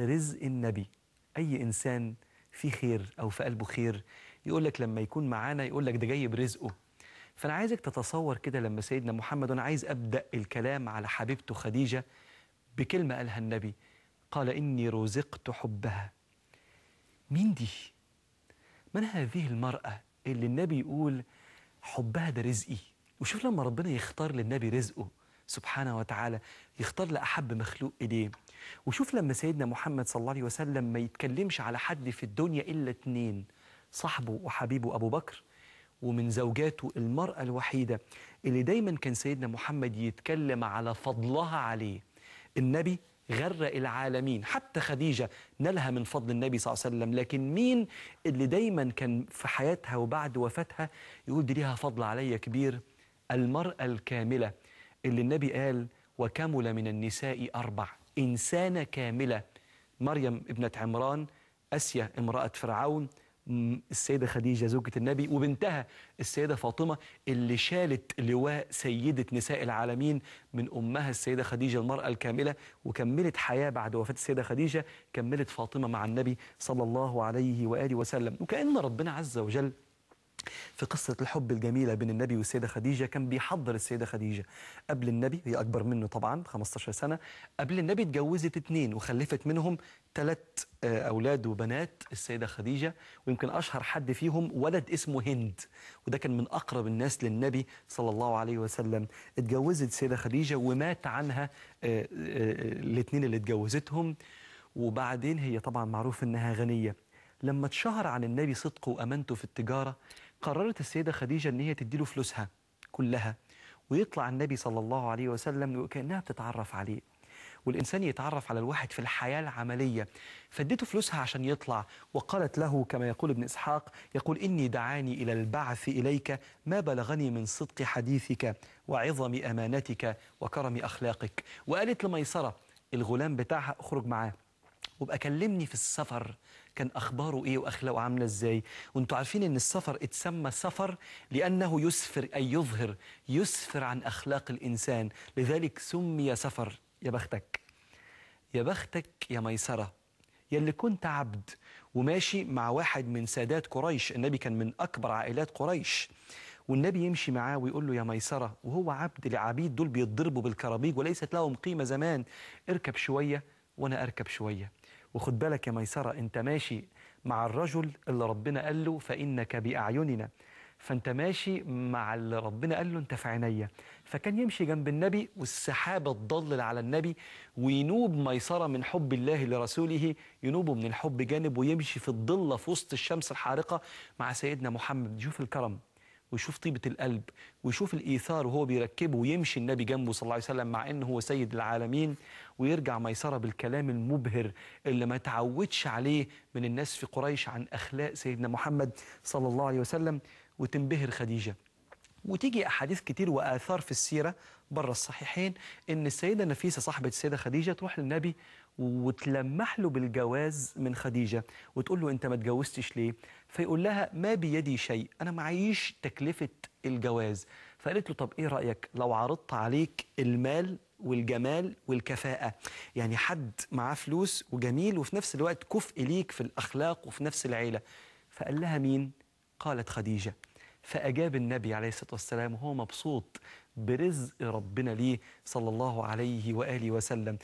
رزق النبي أي إنسان في خير أو في قلبه خير يقول لك لما يكون معانا يقول لك ده جاي برزقه فأنا عايزك تتصور كده لما سيدنا محمد وأنا عايز أبدأ الكلام على حبيبته خديجة بكلمة قالها النبي قال إني رزقت حبها مين دي؟ من هذه المرأة اللي النبي يقول حبها ده رزقي وشوف لما ربنا يختار للنبي رزقه سبحانه وتعالى يختار لأحب مخلوق إليه وشوف لما سيدنا محمد صلى الله عليه وسلم ما يتكلمش على حد في الدنيا إلا اتنين صاحبه وحبيبه أبو بكر ومن زوجاته المرأة الوحيدة اللي دايما كان سيدنا محمد يتكلم على فضلها عليه النبي غر العالمين حتى خديجة نالها من فضل النبي صلى الله عليه وسلم لكن مين اللي دايما كان في حياتها وبعد وفاتها يقول دي ليها فضل عليا كبير المرأة الكاملة اللي النبي قال وكمل من النساء أربع إنسانة كاملة مريم ابنة عمران أسيا امرأة فرعون السيدة خديجة زوجة النبي وبنتها السيدة فاطمة اللي شالت لواء سيدة نساء العالمين من أمها السيدة خديجة المرأة الكاملة وكملت حياة بعد وفاة السيدة خديجة كملت فاطمة مع النبي صلى الله عليه وآله وسلم وكأن ربنا عز وجل في قصة الحب الجميلة بين النبي والسيدة خديجة كان بيحضر السيدة خديجة قبل النبي هي أكبر منه طبعا 15 سنة قبل النبي اتجوزت اتنين وخلفت منهم ثلاث آه، أولاد وبنات السيدة خديجة ويمكن أشهر حد فيهم ولد اسمه هند وده كان من أقرب الناس للنبي صلى الله عليه وسلم اتجوزت السيدة خديجة ومات عنها آه، آه، الاثنين اللي اتجوزتهم وبعدين هي طبعا معروف انها غنيه لما اتشهر عن النبي صدقه وامانته في التجاره قررت السيدة خديجة أن هي تديله فلوسها كلها ويطلع النبي صلى الله عليه وسلم وكأنها بتتعرف عليه والإنسان يتعرف على الواحد في الحياة العملية فديته فلوسها عشان يطلع وقالت له كما يقول ابن إسحاق يقول إني دعاني إلى البعث إليك ما بلغني من صدق حديثك وعظم أمانتك وكرم أخلاقك وقالت لميسرة الغلام بتاعها اخرج معاه وابقى كلمني في السفر كان اخباره ايه واخلاقه عامله ازاي وانتم عارفين ان السفر اتسمى سفر لانه يسفر اي يظهر يسفر عن اخلاق الانسان لذلك سمي سفر يا بختك يا بختك يا ميسره يا اللي كنت عبد وماشي مع واحد من سادات قريش النبي كان من اكبر عائلات قريش والنبي يمشي معاه ويقول له يا ميسره وهو عبد لعبيد دول بيتضربوا بالكرابيج وليست لهم قيمه زمان اركب شويه وانا اركب شويه وخد بالك يا ميسرة أنت ماشي مع الرجل اللي ربنا قال له فإنك بأعيننا فأنت ماشي مع اللي ربنا قال له أنت في عينيا فكان يمشي جنب النبي والسحابة تضلل على النبي وينوب ميسرة من حب الله لرسوله ينوبه من الحب جانب ويمشي في الضلة في وسط الشمس الحارقة مع سيدنا محمد شوف الكرم ويشوف طيبة القلب ويشوف الإيثار وهو بيركبه ويمشي النبي جنبه صلى الله عليه وسلم مع أنه هو سيد العالمين ويرجع ميسرة بالكلام المبهر اللي ما تعودش عليه من الناس في قريش عن أخلاق سيدنا محمد صلى الله عليه وسلم وتنبهر خديجة وتيجي احاديث كتير واثار في السيره بره الصحيحين ان السيده نفيسه صاحبه السيده خديجه تروح للنبي وتلمح له بالجواز من خديجه وتقول له انت ما اتجوزتش ليه؟ فيقول لها ما بيدي شيء انا معيش تكلفه الجواز فقالت له طب ايه رايك لو عرضت عليك المال والجمال والكفاءة يعني حد معاه فلوس وجميل وفي نفس الوقت كفء ليك في الأخلاق وفي نفس العيلة فقال لها مين؟ قالت خديجة فأجاب النبي عليه الصلاة والسلام وهو مبسوط برزق ربنا ليه صلى الله عليه وآله وسلم